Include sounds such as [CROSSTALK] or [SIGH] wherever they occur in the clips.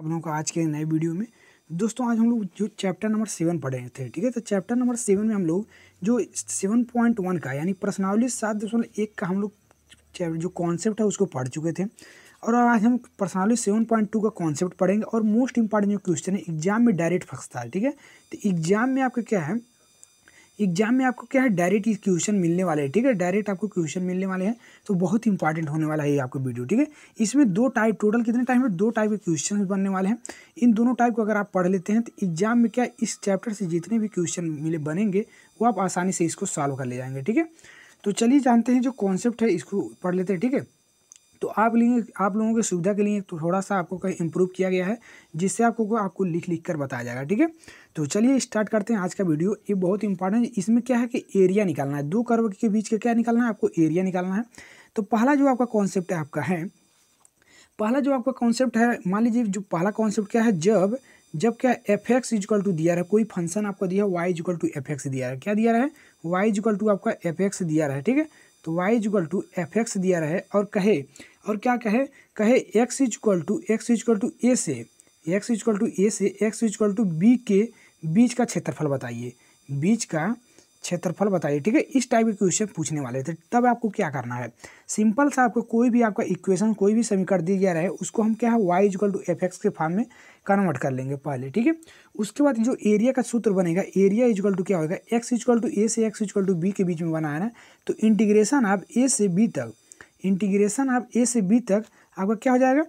आप लोगों को आज के नए वीडियो में दोस्तों आज हम लोग जो चैप्टर नंबर सेवन पढ़े थे ठीक है तो चैप्टर नंबर सेवन में हम लोग जो सेवन पॉइंट वन का यानी पर्सनैलिटी सात दशमलव एक का हम लोग जो कॉन्सेप्ट है उसको पढ़ चुके थे और आज हम पर्सनली सेवन पॉइंट टू का कॉन्सेप्ट पढ़ेंगे और मोस्ट इंपॉर्टेंट जो क्वेश्चन है एग्जाम में डायरेक्ट फंसता है ठीक है तो एग्जाम में आपका क्या है एग्जाम में आपको क्या है डायरेक्ट क्वेश्चन मिलने वाले हैं ठीक है डायरेक्ट आपको क्वेश्चन मिलने वाले हैं तो बहुत इंपॉर्टेंट होने वाला है ये आपको वीडियो ठीक है इसमें दो टाइप टोटल कितने टाइप में दो टाइप के क्वेश्चन बनने वाले हैं इन दोनों टाइप को अगर आप पढ़ लेते हैं तो एग्जाम में क्या इस चैप्टर से जितने भी क्वेश्चन मिले बनेंगे वो आप आसानी से इसको सॉल्व कर ले जाएंगे ठीक है तो चलिए जानते हैं जो कॉन्सेप्ट है इसको पढ़ लेते हैं ठीक है तो आप लिए आप लोगों की सुविधा के लिए थोड़ा सा आपको कहीं इम्प्रूव किया गया है जिससे आपको आपको लिख लिख कर बताया जाएगा ठीक है तो चलिए स्टार्ट करते हैं आज का वीडियो ये बहुत इंपॉर्टेंट है इसमें क्या है कि एरिया निकालना है दो कर्व के बीच का क्या निकालना है आपको एरिया निकालना है तो पहला जो आपका कॉन्सेप्ट है आपका है पहला जो आपका कॉन्सेप्ट है मान लीजिए जो पहला कॉन्सेप्ट क्या है जब जब क्या एफ एक्स इजक्ल टू दिया रहा है कोई फंक्शन आपको दिया है Y is equal to F X दिया रहा है क्या दिया रहा है वाई इजक्ल टू आपका एफ एक्स दिया रहा है ठीक है तो y is to F X दिया रहे और कहे और क्या कहे कहे x is equal to X is to ए से x इजक्ल टू ए से x इजक्ल टू बी के बीच का क्षेत्रफल बताइए बीच का क्षेत्रफल बताइए ठीक है इस टाइप के क्वेश्चन पूछने वाले थे तब आपको क्या करना है सिंपल सा आपको कोई भी आपका इक्वेशन कोई भी समीकरण दिया गया रहे उसको हम क्या है Y is equal to F X के फॉर्म में कन्वर्ट कर लेंगे पहले ठीक है उसके बाद जो एरिया का सूत्र बनेगा एरिया इजकल टू क्या होगा एक्स इजकल टू ए से एक्स इजकल टू बी के बीच में बनाया ना तो इंटीग्रेशन आप ए से बी तक इंटीग्रेशन आप ए से बी तक आपका क्या हो जाएगा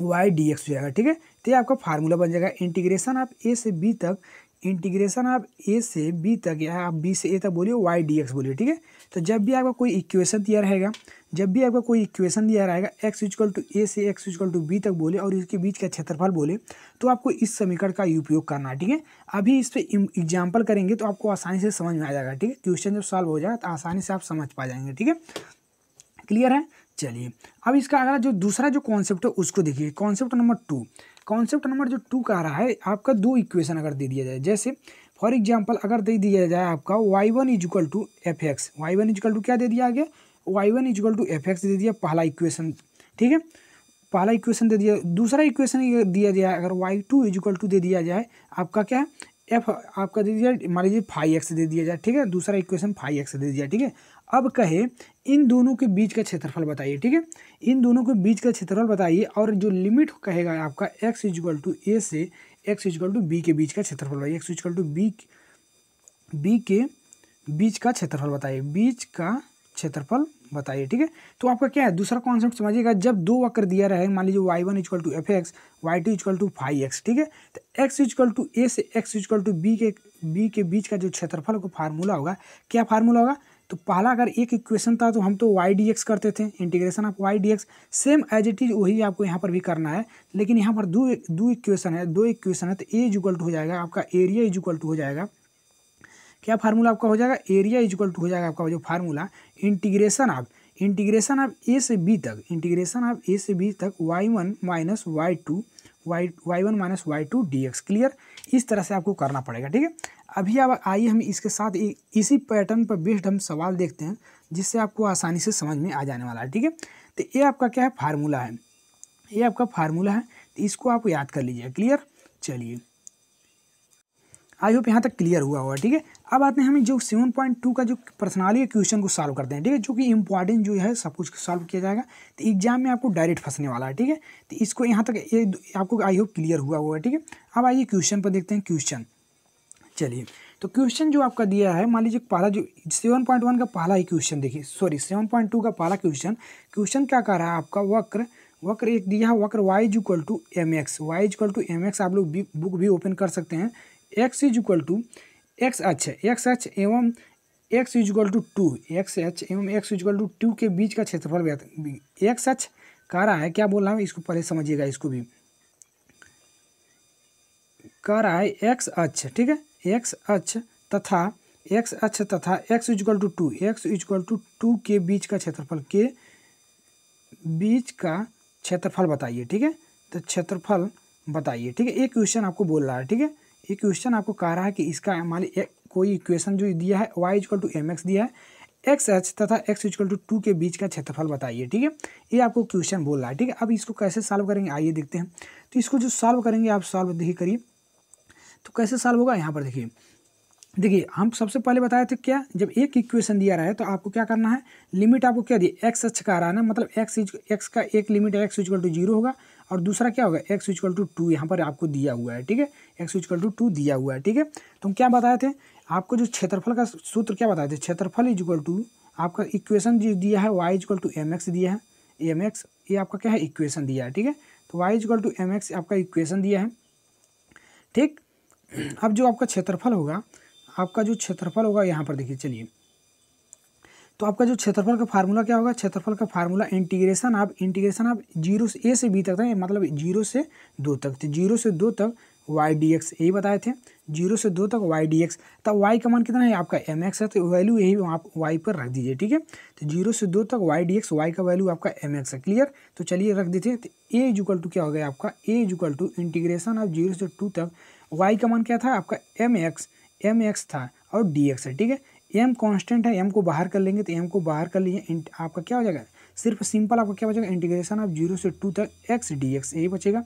वाई डी एक्स हो जाएगा ठीक है तो ये आपका फार्मूला बन जाएगा इंटीग्रेशन आप ए से बी तक इंटीग्रेशन आप ए से बी तक या आप बी से ए तक बोलिए वाई डी एक्स बोलिए ठीक है तो जब भी आपका कोई इक्वेशन दिया रहेगा जब भी आपका कोई इक्वेशन दिया रहेगा एक्स इजकल टू ए से एक्स इजकल टू बी तक बोले और इसके बीच का क्षेत्रफल बोले तो आपको इस समीकरण का उपयोग करना है ठीक है अभी इस पर एग्जाम्पल करेंगे तो आपको आसानी से समझ में आ जाएगा ठीक है क्वेश्चन जब सॉल्व हो जाएगा तो आसानी से आप समझ पा जाएंगे ठीक है क्लियर है चलिए अब इसका अगला जो दूसरा जो कॉन्सेप्ट है उसको देखिए concept number two concept number जो टू आ रहा है आपका दो इक्वेशन अगर दे दिया जाए जैसे फॉर एग्जाम्पल अगर दे दिया जाए आपका Y one is equal to F X Y one is equal to क्या दे दिया आगे Y one is equal to F X दे दिया पहला इक्वेशन ठीक है पहला इक्वेशन दे दिया दूसरा इक्वेशन दिया जाए अगर वाई टू इजिकल टू दे दिया जाए आपका क्या है एफ आपका दे दिया मान लीजिए फाइव एक्स दे दिया जाए ठीक है दूसरा इक्वेशन फाइव एक्स दे दिया ठीक है अब कहे इन दोनों के बीच का क्षेत्रफल बताइए ठीक है इन दोनों के बीच का क्षेत्रफल बताइए और जो लिमिट कहेगा आपका एक्स इजल टू ए से एक्स इजल टू बी के बीच का क्षेत्रफल बताइए X is equal to B B के बीच का क्षेत्रफल बताइए बीच का क्षेत्रफल बताइए ठीक है तो आपका क्या है दूसरा कॉन्सेप्ट समझिएगा जब दो वक्र दिया रहेगा मान लीजिए Y one is equal to F X Y two is equal to five X ठीक है तो एक्स इजक्ल टू ए से एक्स इजक्ल टू बी के बी के बीच का जो क्षेत्रफल का फार्मूला होगा क्या फार्मूला होगा तो पहला अगर एक इक्वेशन था तो हम तो वाई डी एक्स करते थे integration of Y D X same as it is वही आपको यहाँ पर भी करना है लेकिन यहाँ पर दो दो इक्वेशन है दो इक्वेशन है तो ए इज इक्वल टू हो जाएगा आपका एरिया इज इक्वल टू हो जाएगा क्या फार्मूला आपका हो जाएगा एरिया इज इक्वल टू हो जाएगा आपका जो formula integration of integration of A से बी तक इंटीग्रेशन ऑफ ए से बी तक Y one minus Y two Y Y one minus Y two D x clear इस तरह से आपको करना पड़ेगा ठीक है अभी अब आइए हम इसके साथ इसी पैटर्न पर बेस्ड हम सवाल देखते हैं जिससे आपको आसानी से समझ में आ जाने वाला है ठीक है तो ये आपका क्या है फार्मूला है ये आपका फार्मूला है तो इसको आप याद कर लीजिए क्लियर चलिए आई होप यहाँ तक क्लियर हुआ हुआ ठीक है अब आते हैं हमें जो सेवन पॉइंट टू का जो है क्वेश्चन को सॉल्व करते हैं ठीक है जो कि इंपॉर्टेंट जो है सब कुछ सॉल्व किया जाएगा तो एग्जाम में आपको डायरेक्ट फंसने वाला है ठीक है तो इसको यहाँ तक ये आपको आई होप क्लियर हुआ हुआ है ठीक है अब आइए क्वेश्चन पर देखते हैं क्वेश्चन चलिए तो क्वेश्चन जो आपका दिया है मान लीजिए पहला जो सेवन पॉइंट वन का पहला ही क्वेश्चन देखिए सॉरी सेवन पॉइंट टू का पहला क्वेश्चन क्वेश्चन क्या कह रहा है आपका वक्र वक्र एक दिया है वक्र Y is equal to M X Y is equal to M X आप लोग बुक भी ओपन कर सकते हैं X is equal to X H X H एवं X is equal to two X H एवं X is equal to two के बीच का क्षेत्रफल एक्स एच कह रहा है क्या बोल रहा हूँ इसको पहले समझिएगा इसको भी कह रहा है एक्स एच ठीक है एक्स अक्ष तथा एक्स अक्ष तथा X is equal to two X is equal to two के बीच का क्षेत्रफल के बीच का क्षेत्रफल बताइए ठीक है तो क्षेत्रफल बताइए ठीक है एक क्वेश्चन आपको बोल रहा है ठीक है एक क्वेश्चन आपको कह रहा है कि इसका मान ली कोई इक्वेशन जो दिया है Y is equal to M X दिया है एक्स एच तथा एक्स इजक्ल टू टू के बीच का क्षेत्रफल बताइए ठीक है ये आपको क्वेश्चन बोल रहा है ठीक है अब इसको कैसे सॉल्व करेंगे आइए देखते हैं तो इसको जो सॉल्व करेंगे आप सॉल्व देखिए करिए तो कैसे सॉल्व होगा यहाँ पर देखिए देखिए हम सबसे पहले बताए थे क्या जब एक इक्वेशन दिया रहा है तो आपको क्या करना है लिमिट आपको क्या दी एक्स अच्छ का आ रहा है ना मतलब एक्स इज एक्स का एक limit X is equal to zero होगा और दूसरा क्या होगा एक्स इजकल टू टू यहाँ पर आपको दिया हुआ है ठीक है एक्स इजकल टू टू दिया हुआ है ठीक है तो हम क्या बताए थे आपको जो क्षेत्रफल का सूत्र क्या बताए थे क्षेत्रफल इजकल टू आपका इक्वेशन जो दिया है Y is equal to M X दिया है एम एक्स ये आपका क्या है इक्वेशन दिया है ठीक है तो Y is equal to M X आपका इक्वेशन दिया है ठीक अब जो आपका क्षेत्रफल होगा आपका जो क्षेत्रफल होगा यहाँ पर देखिए चलिए तो आपका जो क्षेत्रफल का फार्मूला क्या होगा क्षेत्रफल का फार्मूला इंटीग्रेशन आप इंटीग्रेशन आप जीरो से ए से बी तक था मतलब जीरो से दो तक तो जीरो से दो तक वाई डी एक्स यही बताए थे जीरो से दो तक वाई डी एक्स तब वाई का मान कितना है आपका एम एक्स है तो वैल्यू यही आप वाई पर रख दीजिए ठीक है तो जीरो से दो तक वाई डी एक्स वाई का वैल्यू आपका एम एक्स है क्लियर तो चलिए रख देते हैं तो ए इजुकल टू क्या हो गया आपका ए इजुकल टू इंटीग्रेशन आप जीरो से टू तक वाई का मान क्या था आपका एम एक्स एम एक्स था और डी एक्स है ठीक है एम कॉन्स्टेंट है एम को बाहर कर लेंगे तो एम को बाहर कर लीजिए आपका क्या हो जाएगा सिर्फ सिंपल आपका क्या बचेगा इंटीग्रेशन आप जीरो से टू तक एक्स डी एक्स यही बचेगा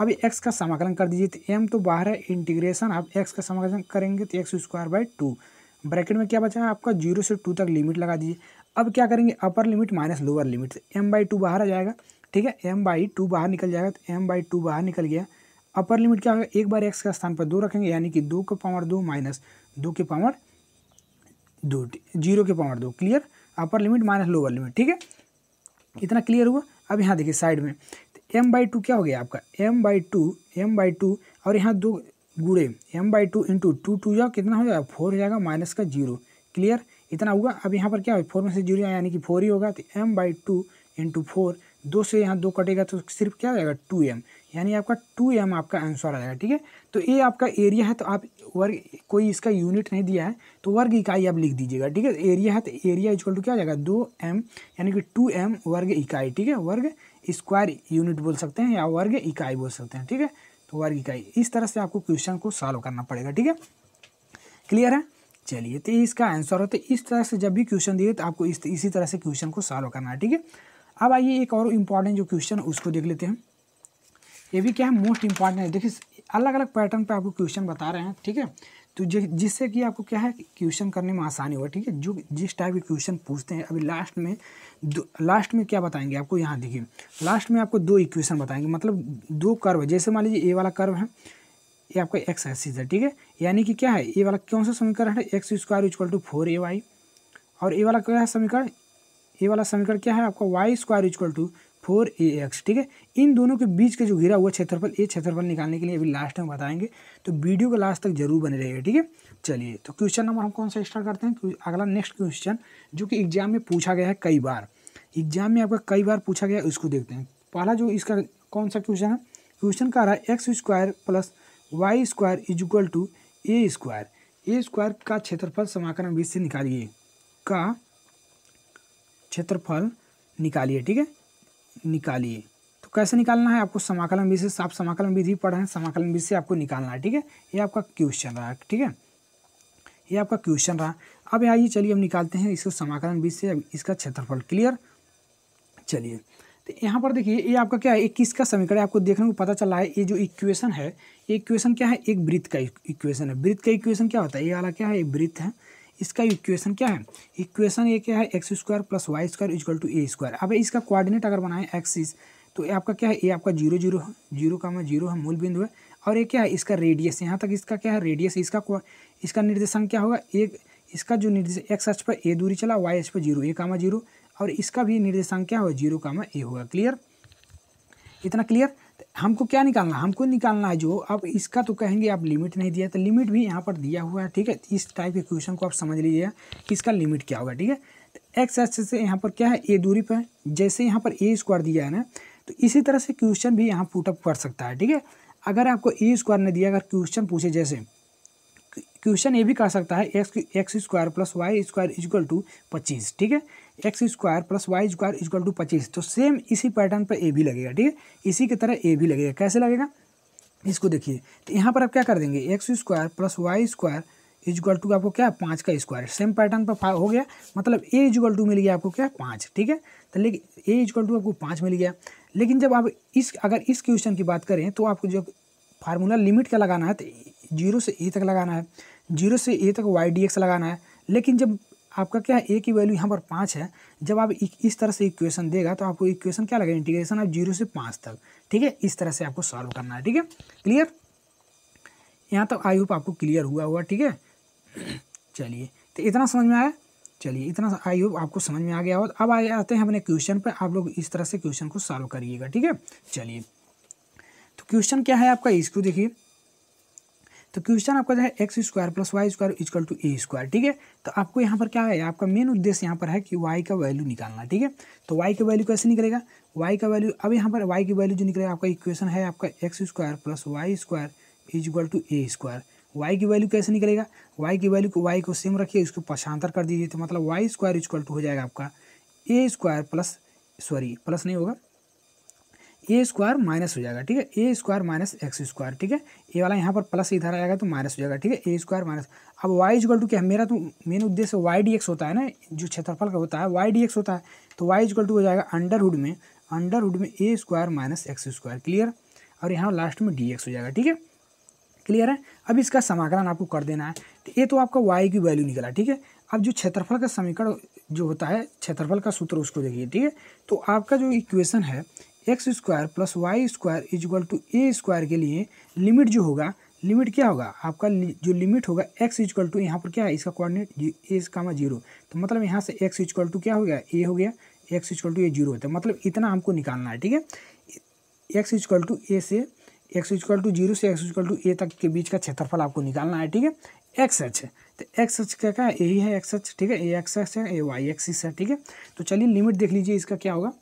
अब एक्स का समाकलन कर दीजिए तो एम तो बाहर है इंटीग्रेशन आप एक्स का समाकलन करेंगे तो X square by two bracket में क्या बचा है आपका जीरो से टू तक लिमिट लगा दीजिए अब क्या करेंगे upper limit minus lower limit M by two बाहर आ जाएगा ठीक है एम बाई टू बाहर निकल जाएगा तो एम बाई टू बाहर निकल गया अपर लिमिट क्या होगा एक बार एक्स का स्थान पर दो रखेंगे यानी कि दो के पावर दो माइनस दो के पावर दो जीरो के पावर दो clear upper limit minus lower limit ठीक है इतना क्लियर हुआ अब यहाँ देखिए साइड में तो एम बाई टू क्या हो गया आपका M by two M by two और यहाँ दो गुड़े M by two into two two जाओ कितना हो जाएगा फोर हो जाएगा माइनस का जीरो क्लियर इतना हुआ अब यहाँ पर क्या हो फोर में से जीरो यानी कि फोर ही होगा तो M by two into four दो से यहाँ दो कटेगा तो सिर्फ क्या हो जाएगा टू एम यानी आपका टू एम आपका आंसर आ जाएगा ठीक है तो ए आपका एरिया है तो आप वर्ग कोई इसका यूनिट नहीं दिया है तो वर्ग इकाई आप लिख दीजिएगा ठीक है एरिया है तो एरिया इक्वल टू क्या आ जाएगा दो एम यानी कि टू एम वर्ग इकाई ठीक है वर्ग स्क्वायर यूनिट बोल सकते हैं या वर्ग इकाई बोल सकते हैं ठीक है तो वर्ग इकाई इस तरह से आपको क्वेश्चन को सॉल्व करना पड़ेगा ठीक है क्लियर है चलिए तो इसका आंसर होता है तो इस तरह से जब भी क्वेश्चन दिए तो आपको इस इसी तरह से क्वेश्चन को सॉल्व करना है ठीक है अब आइए एक और इम्पॉर्टेंट जो क्वेश्चन उसको देख लेते हैं ये भी क्या है मोस्ट इंपॉर्टेंट है देखिए अलग अलग पैटर्न पे आपको क्वेश्चन बता रहे हैं ठीक है तो जिससे कि आपको क्या है क्वेश्चन करने में आसानी हो ठीक है जो जिस टाइप के क्वेश्चन पूछते हैं अभी लास्ट में दो लास्ट में क्या बताएंगे आपको यहाँ देखिए लास्ट में आपको दो इक्वेशन बताएंगे मतलब दो कर्व जैसे मान लीजिए ए वाला कर्व है ये आपका एक्स एक्सिस है ठीक है यानी कि क्या है ए वाला कौन सा समीकरण है x square equal to four A Y और ए वाला क्या है समीकरण ए वाला समीकरण क्या है आपका Y square equal to four A X ठीक है इन दोनों के बीच के जो घिरा हुआ क्षेत्रफल ए क्षेत्रफल निकालने के लिए अभी लास्ट में बताएंगे तो वीडियो के लास्ट तक जरूर बने रहिएगा ठीक है चलिए तो क्वेश्चन नंबर हम कौन सा स्टार्ट करते हैं तो अगला नेक्स्ट क्वेश्चन जो कि एग्जाम में पूछा गया है कई बार एग्जाम में आपका कई बार पूछा गया है उसको देखते हैं पहला जो इसका कौन सा क्वेश्चन है क्वेश्चन कह रहा है x square plus Y square is equal to A square A square का क्षेत्रफल समाकलन बीच से निकालिए का क्षेत्रफल निकालिए ठीक है निकालिए तो कैसे निकालना है आपको समाकलन विधि से आप समाकलन विधि पढ़ रहे हैं समाकलन विधि से आपको निकालना है ठीक है ये आपका क्वेश्चन रहा ठीक है ये आपका क्वेश्चन रहा अब यहाँ चलिए हम निकालते हैं इसको समाकलन विधि से इसका क्षेत्रफल क्लियर चलिए तो यहाँ पर देखिए ये आपका क्या है एक किसका समीकरण आपको देखने को पता चला है ये जो इक्वेशन है ये इक्वेशन क्या है एक वृत्त का इक्वेशन है वृत्त का इक्वेशन क्या होता है ये वाला क्या है एक वृत्त है इसका इक्वेशन क्या है इक्वेशन ये क्या है x square plus Y square is equal to A square अब इसका कोऑर्डिनेट अगर बनाएं एक्सिस तो ये आपका क्या है ये आपका जीरो जीरो है जीरो का मैं जीरो है मूल बिंदु है और ये क्या है इसका रेडियस यहाँ तक इसका क्या है रेडियस इसका इसका निर्देशन क्या होगा एक इसका जो निर्देश एक्स एच पर ए दूरी चला वाई एच पर जीरो ए कामा जीरो और इसका भी निर्देशांक क्या होगा जीरो कामा ए होगा क्लियर इतना क्लियर हमको क्या निकालना हमको निकालना है जो अब इसका तो कहेंगे आप लिमिट नहीं दिया तो लिमिट भी यहाँ पर दिया हुआ है ठीक है इस टाइप के क्वेश्चन को आप समझ लीजिएगा कि इसका लिमिट क्या होगा ठीक है तो एक्स एक्स से यहाँ पर क्या है ए दूरी पर जैसे यहाँ पर ए स्क्वायर दिया है ना तो इसी तरह से क्वेश्चन भी यहाँ पुटअप कर सकता है ठीक है अगर आपको ए स्क्वायर ने दिया अगर क्वेश्चन पूछे जैसे क्वेश्चन ये भी कह सकता है X X square plus Y square is equal to पच्चीस ठीक है x square plus Y square is equal to पच्चीस तो सेम इसी पैटर्न पर ए भी लगेगा ठीक है इसी की तरह ए भी लगेगा कैसे लगेगा इसको देखिए तो यहाँ पर आप क्या कर देंगे X square plus Y square is equal to आपको क्या पाँच का स्क्वायर सेम पैटर्न पर हो गया मतलब ए इजक्ल टू मिल गया आपको क्या पाँच ठीक है तो लेकिन ए इजक्ल टू आपको पाँच मिल गया लेकिन जब आप इस अगर इस क्वेश्चन की बात करें तो आपको जो फार्मूला लिमिट का लगाना है तो जीरो से ए तक लगाना है जीरो से ए तक वाई डी एक्स लगाना है लेकिन जब आपका क्या है ए की वैल्यू यहाँ पर पाँच है जब आप इस तरह से इक्वेशन देगा तो आपको इक्वेशन क्या लगेगा इंटीग्रेशन आप जीरो से पाँच तक ठीक है इस तरह से आपको सॉल्व करना है ठीक है क्लियर यहाँ तक आई होप आपको क्लियर हुआ हुआ ठीक है चलिए तो इतना समझ में आया चलिए इतना आई होप आपको समझ में आ गया हो अब आ जाते हैं अपने क्वेश्चन पर आप लोग इस तरह से क्वेश्चन को सॉल्व करिएगा ठीक है चलिए तो क्वेश्चन क्या है आपका इसको देखिए तो क्वेश्चन आपका जो है x square plus Y square is equal to A square ठीक है तो आपको यहाँ पर क्या है आपका मेन उद्देश्य यहाँ पर है कि वाई का वैल्यू निकालना ठीक है तो वाई का वैल्यू कैसे निकलेगा वाई का वैल्यू अब यहाँ पर वाई की वैल्यू जो निकलेगा आपका इक्वेशन है आपका x square plus Y square is equal to A square y की वैल्यू कैसे निकलेगा वाई की वैल्यू को वाई को सेम रखिए इसको पछांतर कर दीजिए तो मतलब वाई स्क्वायर इजक्ल टू हो जाएगा आपका a square plus sorry plus नहीं होगा ए स्क्वायर माइनस हो जाएगा ठीक है a square minus x square ठीक है ए वाला यहाँ पर प्लस इधर आएगा तो माइनस हो जाएगा ठीक है ए स्क्वायर माइनस अब वाई इजगल टू क्या मेरा तो मेन उद्देश्य वाई डी एक्स होता है ना जो क्षेत्रफल का होता है वाई डी एक्स होता है तो वाई इजगल टू हो जाएगा अंडरवुड में अंडरवुड में a square minus x square clear और यहाँ लास्ट में डी हो जाएगा ठीक है क्लियर है अब इसका समाकलन आपको कर देना है तो ये तो आपका वाई की वैल्यू निकला ठीक है अब जो क्षेत्रफल का समीकरण जो होता है क्षेत्रफल का सूत्र उसको देखिए ठीक है तो आपका जो इक्वेशन है x square plus Y square is equal to A square के लिए लिमिट जो होगा लिमिट क्या होगा आपका जो लिमिट होगा एक्स इजक्ल टू यहाँ पर क्या है इसका कोऑर्डिनेट ए कामा जीरो तो मतलब यहाँ से एक्स इजक्ल टू क्या हो गया ए हो गया x is equal to a zero होता है तो मतलब इतना हमको निकालना है ठीक है एक्स इजक्ल टू ए से एक्स इजक्ल टू जीरो से एक्स इजल टू ए तक के बीच का क्षेत्रफल आपको निकालना है ठीक है एक्स एच है तो एक्स एच क्या क्या है यही है एक्स एच ठीक है ए एक्स एच है ए वाई एक्स है ठीक है तो चलिए लिमिट देख लीजिए इसका क्या होगा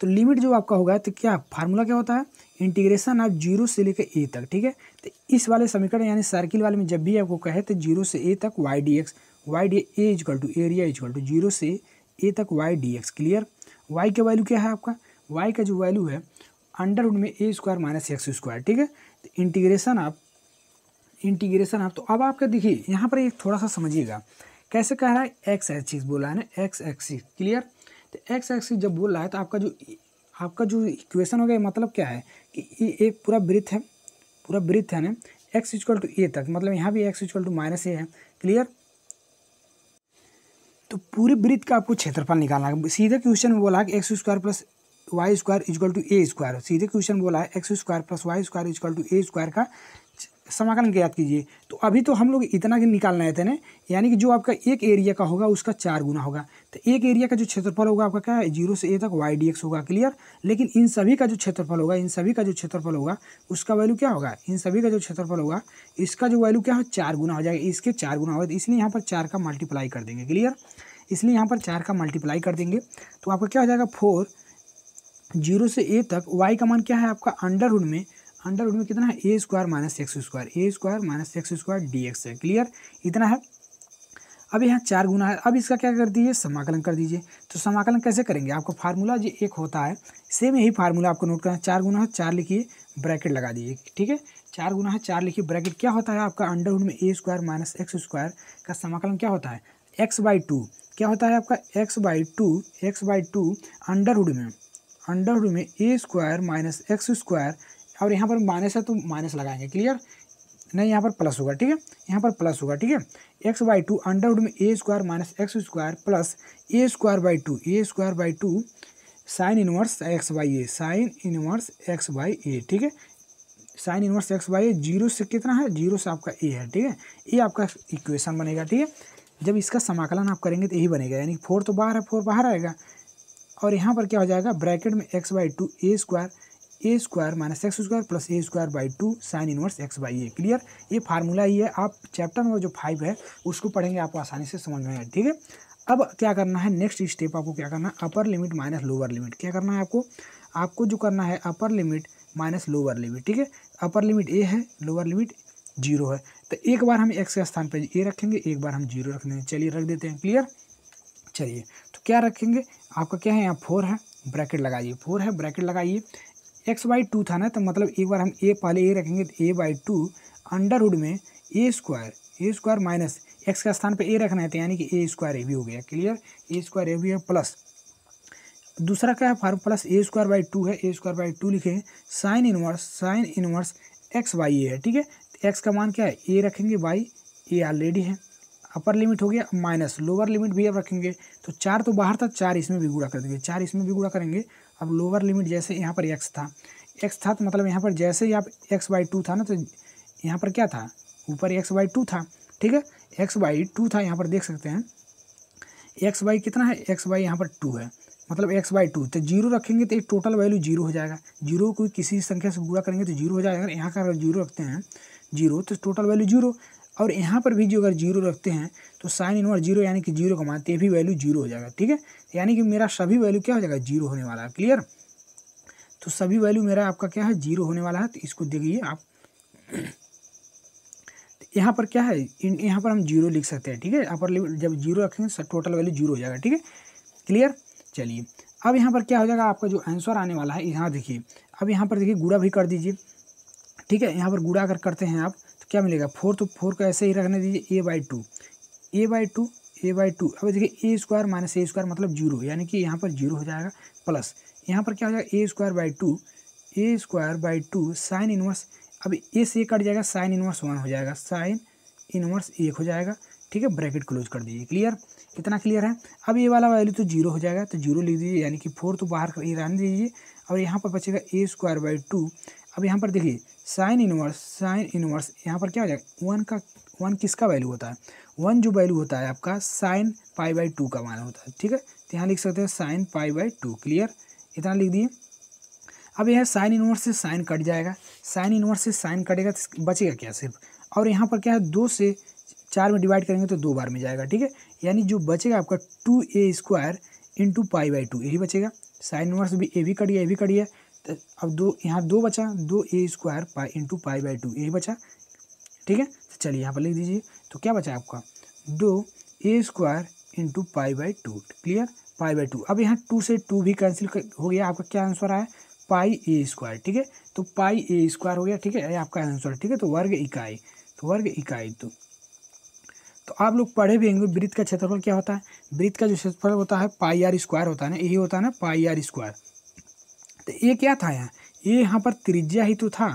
तो लिमिट जो आपका होगा तो क्या फार्मूला क्या होता है इंटीग्रेशन आप जीरो से लेकर ए तक ठीक है तो इस वाले समीकरण यानी सर्किल वाले में जब भी आपको कहे तो जीरो से ए तक Y D x y d a is equal to area is equal to zero से ए तक Y D x clear y का वैल्यू क्या है आपका वाई का जो वैल्यू है अंडर रूट में a square minus x square ठीक है तो इंटीग्रेशन आप इंटीग्रेशन आप तो अब आपका देखिए यहाँ पर एक थोड़ा सा समझिएगा कैसे कह रहा है एक्स एक्सिस बोला है ना एक्स एक्सिस क्लियर तो एक्स एक्सिस जब बोल रहा है तो आपका जो आपका जो इक्वेशन हो गया मतलब क्या है कि ये एक पूरा ब्रिथ है पूरा ब्रिथ है ना एक्स इजक्ल टू ए तक मतलब यहाँ भी x is equal to minus a है क्लियर तो पूरे ब्रिथ का आपको क्षेत्रफल निकालना है सीधे क्वेश्चन में बोला है x square plus Y square is equal to A square सीधे क्वेश्चन बोला है x square plus Y square is equal to A square का समाकलन ज्ञात कीजिए तो अभी तो हम लोग इतना निकालना है थे यानी कि जो आपका एक एरिया का होगा उसका चार गुना होगा तो एक एरिया का जो क्षेत्रफल होगा आपका क्या है जीरो से ए तक वाई डी एक्स होगा क्लियर लेकिन इन सभी का जो क्षेत्रफल होगा इन सभी का जो क्षेत्रफल होगा उसका वैल्यू क्या होगा इन सभी का जो क्षेत्रफल होगा इसका जो वैल्यू क्या है चार गुना हो जाएगा इसके चार गुना होगा तो इसलिए यहाँ पर चार का मल्टीप्लाई कर देंगे क्लियर इसलिए यहाँ पर चार का मल्टीप्लाई कर देंगे तो आपका क्या हो जाएगा फोर जीरो से ए तक वाई का मान क्या है आपका अंडर में अंडर रूट में कितना है a square minus x square A square minus x square d x है क्लियर इतना है अब यहाँ चार गुना है अब इसका क्या कर दीजिए समाकलन कर दीजिए तो समाकलन कैसे करेंगे आपको फार्मूला जो एक होता है सेम यही फार्मूला आपको नोट करना चार गुना है चार लिखिए ब्रैकेट लगा दीजिए ठीक है चार गुना है चार लिखिए ब्रैकेट क्या होता है आपका अंडर रूट में a square minus x square का समाकलन क्या होता है एक्स बाई टू क्या होता है आपका x by two x by two under root में अंडर रूट में a square minus x square और यहाँ पर माइनस है तो माइनस लगाएंगे क्लियर नहीं यहाँ पर प्लस होगा ठीक है यहाँ पर प्लस होगा ठीक है एक्स बाई टू अंडर में a square minus x square plus a square by two A square by two sine inverse x by a sine inverse x by a ठीक है sine inverse x by a zero से कितना है zero से आपका ए है ठीक है ये आपका इक्वेशन बनेगा ठीक है जब इसका समाकलन आप करेंगे तो यही बनेगा यानी फोर तो बाहर है फोर बाहर आएगा और यहाँ पर क्या हो जाएगा ब्रैकेट में x by two A square A square minus x square plus a square by two sine inverse x by a clear ये फार्मूला ही है आप चैप्टर नंबर जो फाइव है उसको पढ़ेंगे आपको आसानी से समझ में आएगा ठीक है अब क्या करना है नेक्स्ट स्टेप आपको क्या करना है upper limit minus lower limit क्या करना है आपको आपको जो करना है upper limit minus lower limit ठीक है अपर लिमिट ए है लोअर लिमिट जीरो है तो एक बार हम एक्स के स्थान पर ए रखेंगे एक बार हम जीरो रख देंगे चलिए रख देते हैं क्लियर चलिए तो क्या रखेंगे आपका क्या है यहाँ फोर है ब्रैकेट लगाइए फोर है ब्रैकेट लगाइए एक्स बाई टू था ना तो मतलब एक बार हम ए पहले ए रखेंगे तो ए बाई टू अंडर में a square A square minus x के स्थान पे ए रखना है तो यानी कि ए स्क्वायर ए भी हो गया क्लियर ए स्क्वायर ए भी है प्लस दूसरा क्या है फार plus a square by two है ए स्क्वायर बाई टू लिखे sine inverse sine inverse x by a है ठीक है तो एक्स का मान क्या है ए रखेंगे बाई ए ऑलरेडी है अपर लिमिट हो गया माइनस लोअर लिमिट भी अब रखेंगे तो चार तो बाहर था चार इसमें भी गुड़ा कर देंगे चार इसमें भी गुड़ा करेंगे अब लोअर लिमिट जैसे यहाँ पर एक्स था एक्स था तो मतलब यहाँ पर जैसे ही आप एक्स बाई टू था ना तो यहाँ पर क्या था ऊपर एक्स बाई टू था ठीक है एक्स बाई टू था यहाँ पर देख सकते हैं एक्स बाई कितना है एक्स बाई यहाँ पर टू है मतलब एक्स बाई टू तो जीरो रखेंगे तो ये टोटल वैल्यू जीरो हो जाएगा जीरो को किसी संख्या से गुणा करेंगे तो जीरो हो जाएगा अगर यहाँ का अगर जीरो रखते हैं जीरो तो टोटल वैल्यू जीरो और यहाँ पर भी जो अगर जीरो रखते हैं तो साइन इनवर्स जीरो यानी कि जीरो का ये भी वैल्यू जीरो हो जाएगा ठीक है यानी कि मेरा सभी वैल्यू क्या हो जाएगा जीरो होने वाला है क्लियर तो सभी वैल्यू मेरा आपका क्या है जीरो होने वाला है तो इसको देखिए आप यहाँ पर क्या है यहाँ पर हम जीरो लिख सकते हैं ठीक है अपर लिमिट जब जीरो रखेंगे टोटल तो वैल्यू जीरो हो जाएगा ठीक है क्लियर चलिए अब यहाँ पर क्या हो जाएगा आपका जो आंसर आने वाला है यहाँ देखिए अब यहाँ पर देखिए गुड़ा भी कर दीजिए ठीक है यहाँ पर गुड़ा अगर करते हैं आप क्या मिलेगा फोर तो फोर को ऐसे ही रखने दीजिए a by two a by two a by two अब देखिए a square minus a square मतलब जीरो यानी कि यहाँ पर जीरो हो जाएगा प्लस यहाँ पर क्या हो जाएगा a square by two A square by two sine inverse अब ए से कट जाएगा साइन इनवर्स वन हो जाएगा साइन इनवर्स एक हो जाएगा ठीक है ब्रैकेट क्लोज कर दीजिए क्लियर कितना क्लियर है अब ये वाला वैल्यू तो जीरो हो जाएगा तो जीरो लिख दीजिए यानी कि फोर तो बाहर ही रहने दीजिए और यहाँ पर बचेगा ए स्क्वायर बाई टू अब यहाँ पर देखिए साइन इनवर्स साइन इनवर्स यहाँ पर क्या हो जाएगा वन का वन किसका वैल्यू होता है वन जो वैल्यू होता है आपका साइन पाई बाई टू का मान होता है ठीक है तो यहाँ लिख सकते हैं sine pi by two clear इतना लिख दिए अब यह साइन इनवर्स से साइन कट जाएगा साइन इनवर्स से साइन कटेगा तो बचेगा क्या सिर्फ और यहाँ पर क्या है दो से चार में डिवाइड करेंगे तो दो बार में जाएगा ठीक है यानी जो बचेगा आपका two A square into pi by two यही बचेगा साइन इनवर्स भी ए भी कट गया ए भी कट गया अब दो यहाँ दो बचा दो a square pi into pi by two a बचा ठीक है तो चलिए यहाँ पर लिख दीजिए तो क्या बचा आपका दो a square into pi by two clear pi by two अब यहाँ टू से टू भी कैंसिल हो गया आपका क्या आंसर आया पाई ए स्क्वायर ठीक है तो पाई ए स्क्वायर हो गया ठीक है आपका आंसर ठीक है तो वर्ग इकाई तो वर्ग इकाई तो तो आप लोग पढ़े भी होंगे वृत्त का क्षेत्रफल क्या होता है वृत्त का जो क्षेत्रफल होता है पाई आर स्क्वायर होता है ना यही होता है ना पाई आर स्क्वायर तो ये क्या था यहाँ ये यहाँ पर त्रिज्या ही तो था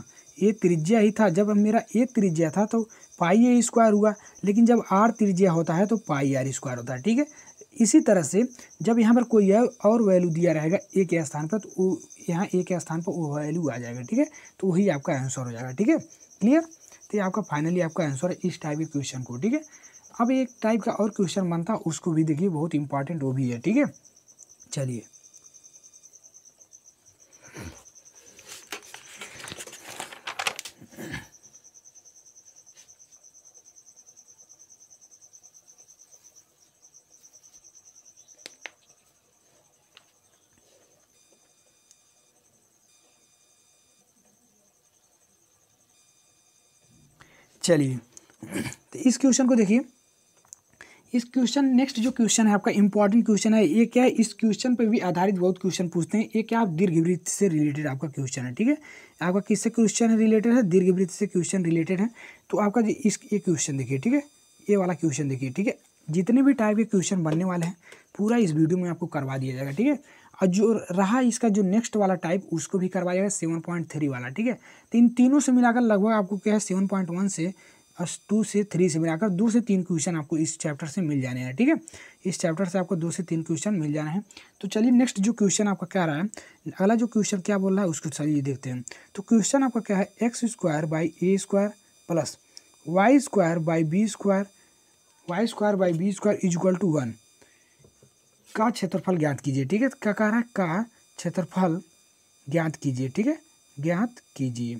ये त्रिज्या ही था जब मेरा ए त्रिज्या था तो पाई ए स्क्वायर हुआ लेकिन जब आर त्रिज्या होता है तो पाई आर स्क्वायर होता है ठीक है इसी तरह से जब यहाँ पर कोई और वैल्यू दिया रहेगा ए के स्थान पर तो वो यहाँ ए के स्थान पर वो वैल्यू आ जाएगा ठीक है तो वही आपका आंसर हो जाएगा ठीक है क्लियर तो ये आपका फाइनली आपका आंसर है इस टाइप के क्वेश्चन को ठीक है अब एक टाइप का और क्वेश्चन बनता उसको भी देखिए बहुत इंपॉर्टेंट वो भी है ठीक है चलिए चलिए तो इस क्वेश्चन को देखिए इस क्वेश्चन नेक्स्ट जो क्वेश्चन है आपका इंपॉर्टेंट क्वेश्चन है ये क्या है इस क्वेश्चन पर भी आधारित बहुत क्वेश्चन पूछते हैं ये क्या आप दीर्घवृत्त से रिलेटेड आपका क्वेश्चन है ठीक है आपका किससे क्वेश्चन रिलेटेड है दीर्घवृत्त से क्वेश्चन रिलेटेड है तो आपका इस ये क्वेश्चन देखिए ठीक है ये वाला क्वेश्चन देखिए ठीक है जितने भी टाइप के क्वेश्चन बनने वाले हैं पूरा इस वीडियो में आपको करवा दिया जाएगा ठीक है और जो रहा इसका जो नेक्स्ट वाला टाइप उसको भी करवाया गया सेवन पॉइंट थ्री वाला ठीक है तो इन तीनों से मिलाकर लगभग आपको क्या है सेवन पॉइंट वन से और टू से थ्री से मिलाकर दो से तीन क्वेश्चन आपको इस चैप्टर से मिल जाने हैं ठीक है इस चैप्टर से आपको दो से तीन क्वेश्चन मिल जाना है तो चलिए नेक्स्ट जो क्वेश्चन आपका क्या रहा है अगला जो क्वेश्चन क्या बोल रहा है उसको चलिए देखते हैं तो क्वेश्चन आपका क्या है x square by a square plus Y square by b square y square by b square is equal to one का क्षेत्रफल ज्ञात कीजिए ठीक है तो क्या कह रहा है का क्षेत्रफल ज्ञात कीजिए ठीक है ज्ञात कीजिए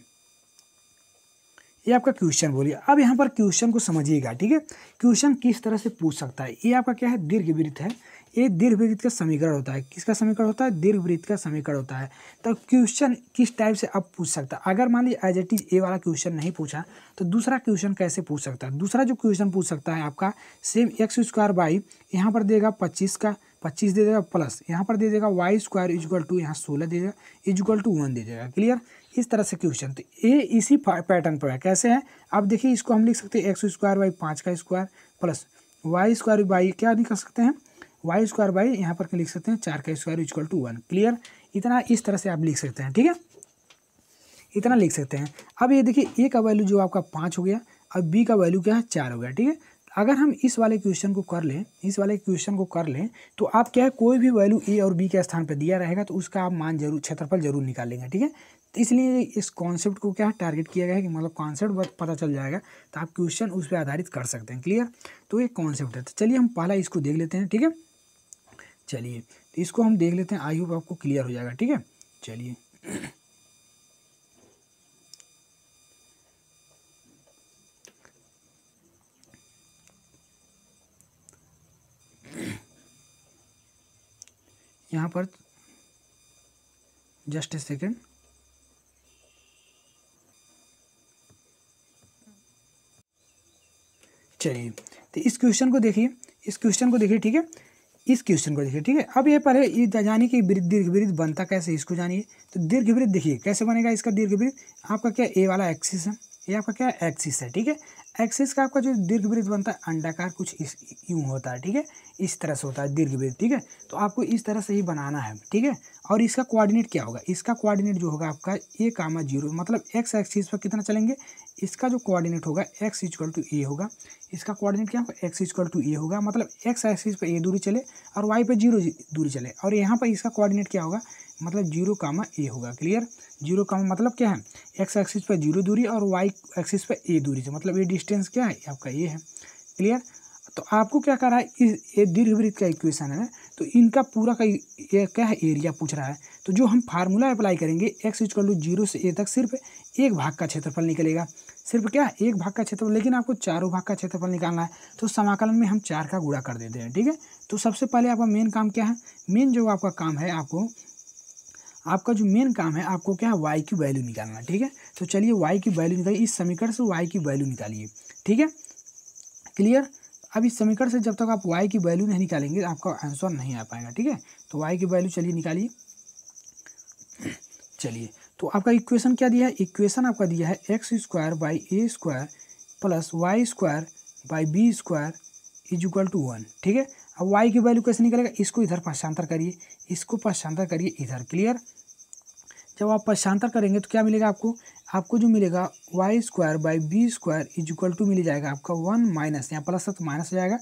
ये आपका क्वेश्चन बोलिए अब यहाँ पर क्वेश्चन को समझिएगा ठीक है क्वेश्चन किस तरह से पूछ सकता है ये आपका क्या है दीर्घ वृत्त है ये दीर्घ वृत्त का समीकरण होता है किसका समीकरण होता है दीर्घ वृत्त का समीकरण होता है तो क्वेश्चन किस टाइप से अब पूछ सकता है अगर मान लीजिए एज एट इज ए वाला क्वेश्चन नहीं पूछा तो दूसरा क्वेश्चन कैसे पूछ सकता है दूसरा जो क्वेश्चन पूछ सकता है आपका सेम एक्स स्क्वायर बाई यहाँ पर देगा पच्चीस का पच्चीस दे देगा प्लस यहाँ पर दे देगा वाई स्क्वायर इजगल टू यहाँ सोलह दे देगा इजगल टू वन दे देगा क्लियर इस तरह से क्वेश्चन तो ये इसी पैटर्न पर है कैसे है अब देखिए इसको हम लिख सकते हैं एक्स स्क्वायर बाई पाँच का square plus Y square by क्या निकल सकते हैं वाई स्क्वायर बाई यहाँ पर लिख सकते हैं चार का square is equal to one clear इतना इस तरह से आप लिख सकते हैं ठीक है इतना लिख सकते हैं अब ये देखिए ए का वैल्यू जो आपका पाँच हो गया अब बी का वैल्यू क्या है चार हो गया ठीक है अगर हम इस वाले क्वेश्चन को कर लें इस वाले क्वेश्चन को कर लें तो आप क्या है कोई भी वैल्यू ए और बी के स्थान पर दिया रहेगा तो उसका आप मान जरूर क्षेत्रफल जरूर निकालेंगे ठीक है तो इसलिए इस कॉन्सेप्ट को क्या है टारगेट किया गया है कि मतलब कॉन्सेप्ट पता चल जाएगा तो आप क्वेश्चन उस पर आधारित कर सकते हैं क्लियर तो ये कॉन्सेप्ट है तो चलिए हम पहला इसको देख लेते हैं ठीक है चलिए तो इसको हम देख लेते हैं आई होप आपको क्लियर हो जाएगा ठीक है चलिए यहाँ पर जस्ट ए सेकेंड चलिए तो इस क्वेश्चन को देखिए इस क्वेश्चन को देखिए ठीक है इस क्वेश्चन को देखिए ठीक है अब ये पहले तो जानिए कि दीर्घ वृद्ध बनता कैसे इसको जानिए तो दीर्घ वृद्ध देखिए कैसे बनेगा इसका दीर्घ वृद्ध आपका क्या ए वाला एक्सिस है ये आपका क्या एक्सिस है ठीक है एक्सिस का आपका जो दीर्घ वृत्त बनता है अंडाकार कुछ इस यूँ होता है ठीक है इस तरह से होता है दीर्घ वृत्त ठीक है तो आपको इस तरह से ही बनाना है ठीक है और इसका कोऑर्डिनेट क्या होगा इसका कोऑर्डिनेट जो होगा आपका ए कामा जीरो मतलब एक्स एक्सिस पर कितना चलेंगे इसका जो कोऑर्डिनेट होगा एक्स इजक्ल टू ए होगा इसका कोऑर्डिनेट क्या होगा एक्स इजक्ल टू ए होगा मतलब एक्स एक्सिस पर ए दूरी चले और वाई पर जीरो दूरी चले और यहाँ पर इसका कोऑर्डिनेट क्या होगा मतलब जीरो कामा ए होगा क्लियर जीरो कामा मतलब क्या है एक्स एक्सिस पर जीरो दूरी और वाई एक्सिस पर ए दूरी से मतलब ये डिस्टेंस क्या है आपका ये है क्लियर तो आपको क्या कर रहा है इस ये दीर्घवृत्त का इक्वेशन है तो इनका पूरा का ये क्या है एरिया पूछ रहा है तो जो हम फार्मूला अप्लाई करेंगे एक्स कर लू जीरो से ए तक सिर्फ एक भाग का क्षेत्रफल निकलेगा सिर्फ क्या एक भाग का क्षेत्रफल लेकिन आपको चारों भाग का क्षेत्रफल निकालना है तो समाकलन में हम चार का गुड़ा कर देते हैं ठीक है तो सबसे पहले आपका मेन काम क्या है मेन जो आपका काम है आपको आपका जो मेन काम है आपको क्या है वाई की वैल्यू निकालना ठीक है तो चलिए वाई की वैल्यू निकालिए इस समीकरण से वाई की वैल्यू निकालिए ठीक है क्लियर अब इस समीकरण से जब तक आप वाई की वैल्यू नहीं निकालेंगे आपका आंसर नहीं आ पाएगा ठीक है तो वाई की वैल्यू चलिए निकालिए चलिए तो आपका इक्वेशन क्या दिया है इक्वेशन आपका दिया है x square by a square plus Y square by b square is equal to one ठीक है अब वाई की वैल्यू कैसे निकलेगा इसको इधर पश्चांतर करिए इसको पश्चांतर करिए इधर क्लियर जब आप पश्चांतर करेंगे तो क्या मिलेगा आपको आपको जो मिलेगा y square by b square is equal to मिल जाएगा आपका वन माइनस यहाँ प्लस तो माइनस हो जाएगा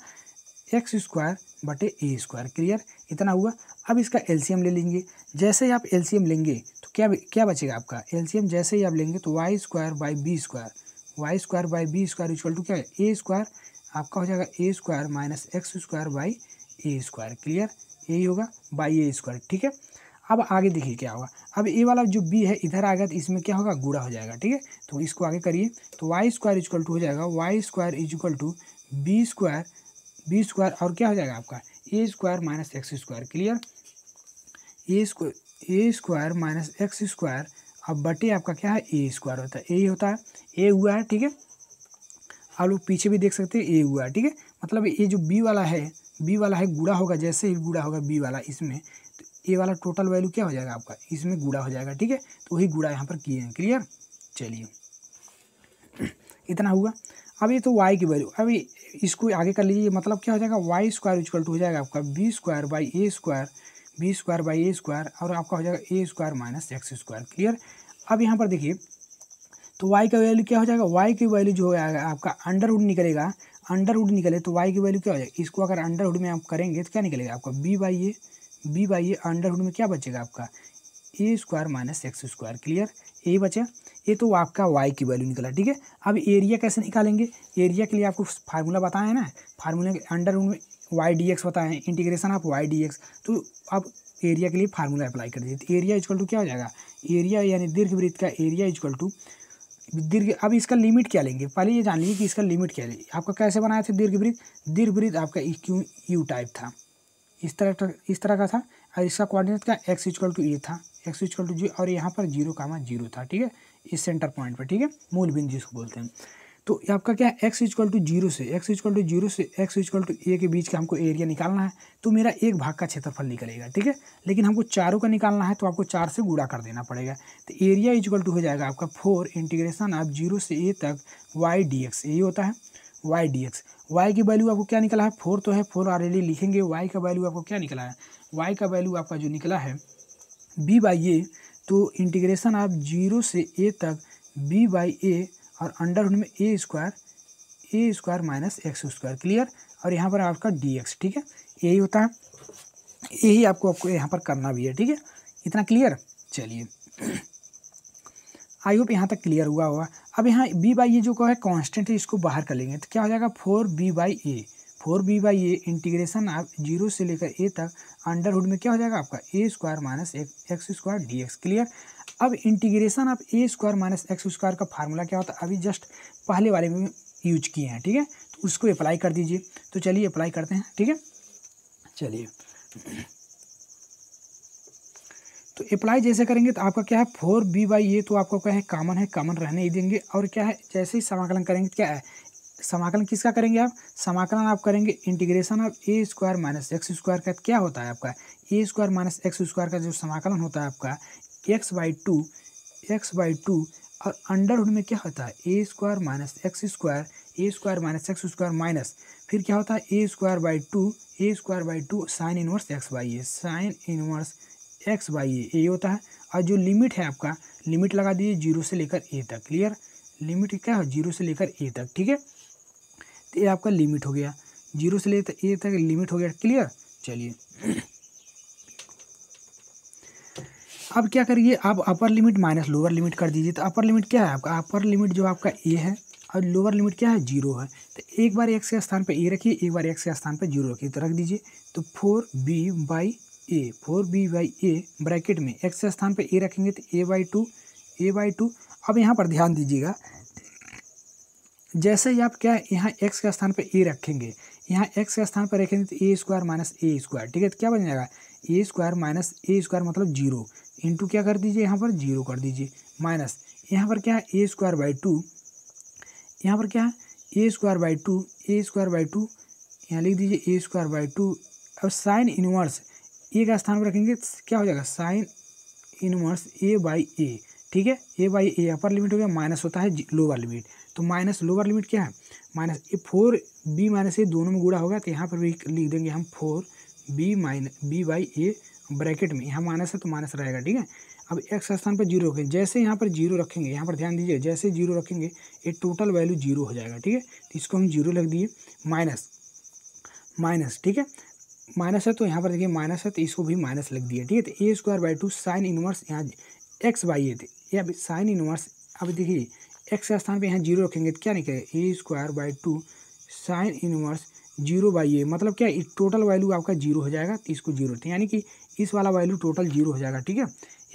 एक्स स्क्वायर बटे ए स्क्वायर क्लियर इतना हुआ अब इसका एलसीएम ले लेंगे जैसे ही आप एलसीएम लेंगे तो क्या क्या बचेगा आपका एलसीएम जैसे ही आप लेंगे तो y square by b square y square by b square equal to क्या ए स्क्वायर आपका हो जाएगा a square minus x square by a square clear यही होगा बाई ए स्क्वायर ठीक है अब आगे देखिए क्या होगा अब ए वाला जो बी है इधर आ गया तो इसमें क्या होगा गुड़ा हो जाएगा ठीक है तो इसको आगे करिए तो वाई स्क्वायर इजक्ल टू हो जाएगा y square is equal to b square b square और क्या हो जाएगा आपका a square minus x square clear a square A square minus x square अब बटे आपका क्या है ए स्क्वायर होता है ए होता है ए हुआ है ठीक है आप लोग पीछे भी देख सकते हैं ए हुआ ठीक है मतलब ये जो बी वाला है बी वाला है गुड़ा होगा जैसे ही गुड़ा होगा बी वाला इसमें तो ए वाला टोटल वैल्यू क्या हो जाएगा आपका इसमें गुड़ा हो जाएगा ठीक है तो वही गुड़ा यहाँ पर किए हैं क्लियर चलिए [CLEARS THROAT] इतना हुआ अब ये तो वाई की वैल्यू अभी इसको आगे कर लीजिए मतलब क्या हो जाएगा वाई स्क्वायर इजकल टू हो जाएगा आपका b square by a square b square by a square और आपका हो जाएगा a square minus x square clear अब यहाँ पर देखिए तो वाई का वैल्यू क्या हो जाएगा वाई की वैल्यू जो है आपका अंडरवुड निकलेगा अंडरवुड निकले तो वाई की वैल्यू क्या हो जाएगी इसको अगर अंडरवुड में आप करेंगे तो क्या निकलेगा आपका b by a b by a under root में क्या बचेगा आपका a square minus x square clear यही बचे ये तो आपका वाई की वैल्यू निकला ठीक है अब एरिया कैसे निकालेंगे एरिया के लिए आपको फार्मूला बताया है ना फार्मूला के अंडर में वाई डी एक्स बताया है integration of Y D x तो अब एरिया के लिए फार्मूला अप्लाई कर दीजिए तो एरिया इजक्ल टू क्या हो जाएगा एरिया यानी दीर्घ वृत्त का एरिया इजक्ल टू दीर्घ अब इसका लिमिट क्या लेंगे पहले ये जान लीजिए कि इसका लिमिट क्या लेंगे आपका कैसे बनाया था दीर्घ वृद्ध दीर्घ वृद्ध आपका क्यू यू टाइप था इस तरह इस तरह का था और इसका कोऑर्डिनेट का एक्स इजकल टू ए था एक्स इजकल टू जी और यहाँ पर जीरो कामा जीरो था ठीक है इस सेंटर पॉइंट पर ठीक है मूल बिंदु जिसको बोलते हैं तो आपका क्या है एक्स इजक्वल टू जीरो से एक्स इजक्ल टू जीरो से एक्स इजक्वल टू ए के बीच का हमको एरिया निकालना है तो मेरा एक भाग का क्षेत्रफल निकलेगा ठीक है लेकिन हमको चारों का निकालना है तो आपको चार से गुड़ा कर देना पड़ेगा तो एरिया इजक्वल टू हो जाएगा आपका फोर इंटीग्रेशन आप जीरो से ए तक वाई डी एक्स यही होता है वाई डी एक्स वाई की वैल्यू आपको क्या निकला है फोर तो है फोर ऑलरेडी लिखेंगे वाई का वैल्यू आपको क्या निकला है वाई का वैल्यू आपका जो निकला है बी बाई ए तो इंटीग्रेशन आप जीरो से ए तक बी बाई ए और अंडर रूट में a square A square minus x square clear और यहाँ पर आपका डी एक्स ठीक है यही होता है यही आपको आपको यहाँ पर करना भी है ठीक है इतना क्लियर चलिए आई होप यहाँ तक क्लियर हुआ हुआ अब यहाँ बी बाई ए जो है कॉन्स्टेंट है इसको बाहर कर लेंगे तो क्या हो जाएगा four b by a four b by a integration आप जीरो से लेकर ए तक अंडरहुड में क्या हो जाएगा आपका a square minus x square d x clear अब integration of a square minus x square का फार्मूला क्या होता है अभी जस्ट पहले वाले में यूज किए हैं ठीक है तो उसको अप्लाई कर दीजिए तो चलिए अप्लाई करते हैं ठीक है चलिए तो अप्लाई जैसे करेंगे तो आपका क्या है फोर बी बाई ए तो आपका क्या है कॉमन है कॉमन रहने ही देंगे और क्या है जैसे ही समाकलन करेंगे तो क्या है समाकलन किसका करेंगे आप समाकलन आप करेंगे integration of a square minus x square का क्या होता है आपका a square minus x square का जो समाकलन होता है आपका x by two x by two और अंडर रूट में क्या होता है a square minus x square A square minus x square minus फिर क्या होता है a square by two A square by two sine inverse x by a sine inverse x by a ये होता है और जो लिमिट है आपका लिमिट लगा दीजिए जीरो से लेकर ए तक क्लियर लिमिट क्या है जीरो से लेकर ए तक ठीक है तो ये आपका लिमिट हो गया जीरो से लेकर ए तक लिमिट हो गया क्लियर चलिए अब क्या करिए आप upper limit minus lower limit कर दीजिए तो अपर लिमिट क्या है आपका अपर लिमिट जो आपका ए है और लोअर लिमिट क्या है जीरो है तो एक बार एक्स के स्थान पर ए रखिए एक बार एक्स के स्थान पर जीरो रखिए तो रख दीजिए तो four b by a four b by a bracket में एक्स के स्थान पर ए रखेंगे तो a by two a by two अब यहाँ पर ध्यान दीजिएगा जैसे ही आप क्या यहाँ एक्स के स्थान पर ए रखेंगे यहाँ एक्स के स्थान पर रखेंगे तो a square minus a square ठीक है तो क्या बन जाएगा a square minus a square मतलब जीरो इंटू क्या कर दीजिए यहाँ पर जीरो कर दीजिए माइनस यहाँ पर क्या है ए स्क्वायर बाई टू यहाँ पर क्या है a square by two A square by two यहाँ लिख दीजिए ए स्क्वायर बाई टू अब साइन इनवर्स ए का स्थान पर रखेंगे तो क्या हो जाएगा sine inverse a by a ठीक है ए बाई ए अपर लिमिट हो गया माइनस होता है लोअर लिमिट तो माइनस लोअर लिमिट क्या है minus a four b minus a दोनों में गुड़ा होगा तो यहाँ पर भी लिख देंगे हम four b minus b by a bracket में यहाँ माइनस है तो माइनस रहेगा ठीक है अब एक्स स्थान पर जीरो रखेंगे जैसे यहाँ पर जीरो रखेंगे यहाँ पर ध्यान दीजिए जैसे जीरो रखेंगे ये टोटल वैल्यू जीरो हो जाएगा ठीक है तो इसको हम जीरो लग दिए माइनस माइनस ठीक है माइनस है तो यहाँ पर देखिए माइनस है तो इसको भी माइनस लग दिया ठीक है तो a square by two sine inverse यहाँ एक्स बाई ए थे अभी साइन इनवर्स अब देखिए एक्स स्थान पे यहाँ जीरो रखेंगे तो क्या निकलेगा a square by two sine inverse zero by a मतलब क्या टोटल वैल्यू आपका जीरो हो जाएगा तो इसको जीरो यानी कि इस वाला वैल्यू टोटल जीरो हो जाएगा ठीक है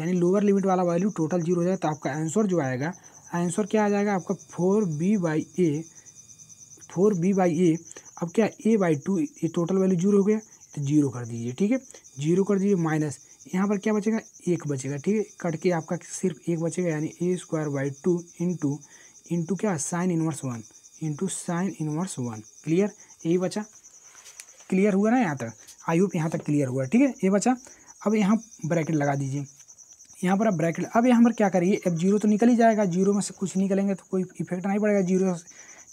यानी लोअर लिमिट वाला वैल्यू टोटल जीरो हो जाएगा तो आपका आंसर जो आएगा आंसर क्या आ जाएगा आपका four b by a four b by a अब क्या ए बाई टू ये टोटल वैल्यू जीरो हो गया तो जीरो कर दीजिए ठीक है जीरो कर दीजिए माइनस यहाँ पर क्या बचेगा एक बचेगा ठीक है कट के आपका सिर्फ एक बचेगा यानी a square by two into into क्या sine inverse one into sine inverse one clear यही बचा क्लियर हुआ ना यहाँ तक आई होप यहाँ तक क्लियर हुआ ठीक है ये बचा अब यहाँ ब्रैकेट लगा दीजिए यहाँ पर आप ब्रैकेट अब यहाँ पर क्या करिए अब जीरो तो निकल ही जाएगा जीरो में से कुछ निकलेंगे तो कोई इफेक्ट नहीं पड़ेगा जीरो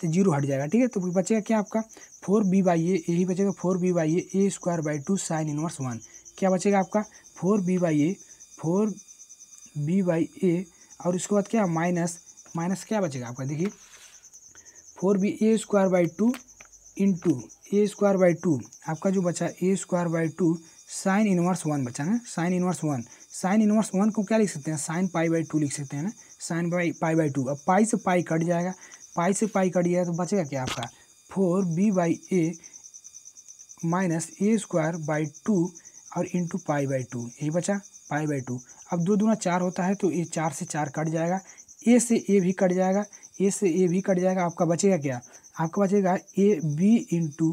तो जीरो हट जाएगा ठीक है तो बचेगा क्या आपका फोर बी बाई ए यही बचेगा four b by a a square by two sine inverse one क्या बचेगा आपका four b by a four b by a और उसके बाद क्या माइनस माइनस क्या बचेगा आपका देखिए four b a square by two into a square by two आपका जो बचा a square by two sine inverse one बचा ना sine inverse one sine inverse one को क्या लिख सकते हैं साइन पाई बाई टू लिख सकते हैं ना sine by pi by two अब पाई से पाई कट जाएगा पाई से पाई कट जाएगा तो बचेगा क्या आपका four b by a minus a square by two और इंटू पाई बाई टू यही बचा पाई बाई टू अब दो दूना चार होता है तो ये चार से चार कट जाएगा ए से ए भी कट जाएगा ए से ए भी कट जाएगा आपका बचेगा क्या आपका बचेगा ए बी इंटू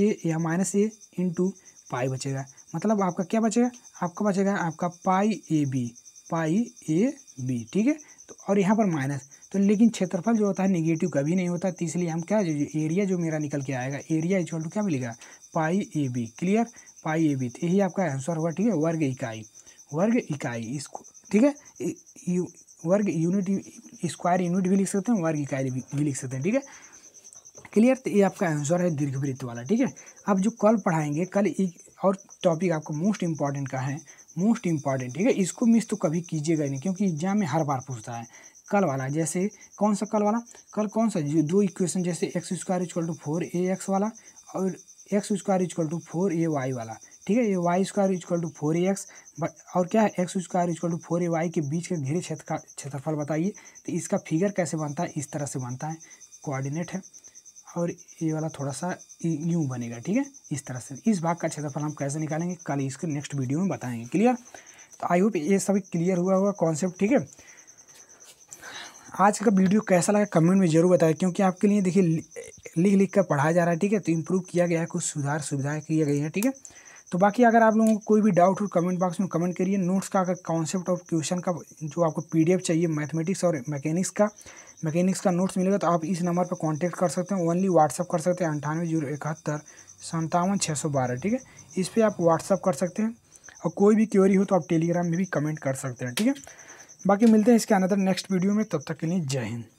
ए या माइनस ए इंटू पाई बचेगा मतलब आपका क्या बचेगा आपका बचेगा आपका पाई a B pi a B ठीक है तो और यहाँ पर माइनस तो लेकिन क्षेत्रफल जो होता है निगेटिव कभी नहीं होता तो इसलिए हम क्या एरिया जो मेरा निकल के आएगा एरिया इक्वल टू क्या मिलेगा pi a b clear pi a b तो यही आपका आंसर होगा ठीक है वर्ग इकाई वर्ग इकाई इसको ठीक है यू, वर्ग यूनिट स्क्वायर यूनिट भी लिख सकते हैं वर्ग इकाई भी लिख सकते हैं ठीक है क्लियर तो ये आपका आंसर है दीर्घवृत्त वाला ठीक है अब जो कल पढ़ाएंगे कल एक और टॉपिक आपको मोस्ट इम्पॉर्टेंट का है मोस्ट इम्पॉर्टेंट ठीक है इसको मिस तो कभी कीजिएगा नहीं क्योंकि एग्जाम में हर बार पूछता है कल वाला जैसे कौन सा कल वाला कल कौन सा दो इक्वेशन जैसे x square is equal to four A x वाला और x square is equal to four A y वाला ठीक है ये y square is equal to four A x और क्या है x square is equal to four A y के बीच का घेरे क्षेत्र का क्षेत्रफल बताइए तो इसका फिगर कैसे बनता है इस तरह से बनता है कोऑर्डिनेट है और ये वाला थोड़ा सा यूँ बनेगा ठीक है इस तरह से इस भाग का क्षेत्रफल हम कैसे निकालेंगे कल इसके नेक्स्ट वीडियो में बताएंगे क्लियर तो आई होप ये सब क्लियर हुआ हुआ कॉन्सेप्ट ठीक है आज का वीडियो कैसा लगा कमेंट में जरूर बताएं क्योंकि आपके लिए देखिए लिख लिख कर पढ़ाया जा रहा है ठीक है तो इम्प्रूव किया गया है कुछ सुधार सुविधाएँ किया गई हैं ठीक है तो बाकी अगर आप लोगों को कोई भी डाउट हो कमेंट बॉक्स में कमेंट करिए नोट्स का अगर कॉन्सेप्ट ऑफ क्वेश्चन का जो आपको पीडीएफ चाहिए मैथमेटिक्स और मैकेनिक्स का मैकेनिक्स का नोट्स मिलेगा तो आप इस नंबर पर कॉन्टैक्ट कर सकते हैं ओनली व्हाट्सअप कर सकते हैं अंठानवे जीरो इकहत्तर संतावन छः सौ बारह ठीक है इस पर आप व्हाट्सअप कर सकते हैं और कोई भी क्योरी हो तो आप टेलीग्राम में भी कमेंट कर सकते हैं ठीक है बाकी मिलते हैं इसके अंदर नेक्स्ट वीडियो में तब तक के लिए जय हिंद